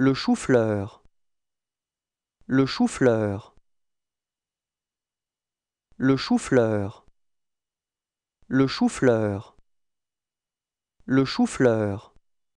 Le chou-fleur. Le chou-fleur. Le chou-fleur. Le chou-fleur. Le chou-fleur.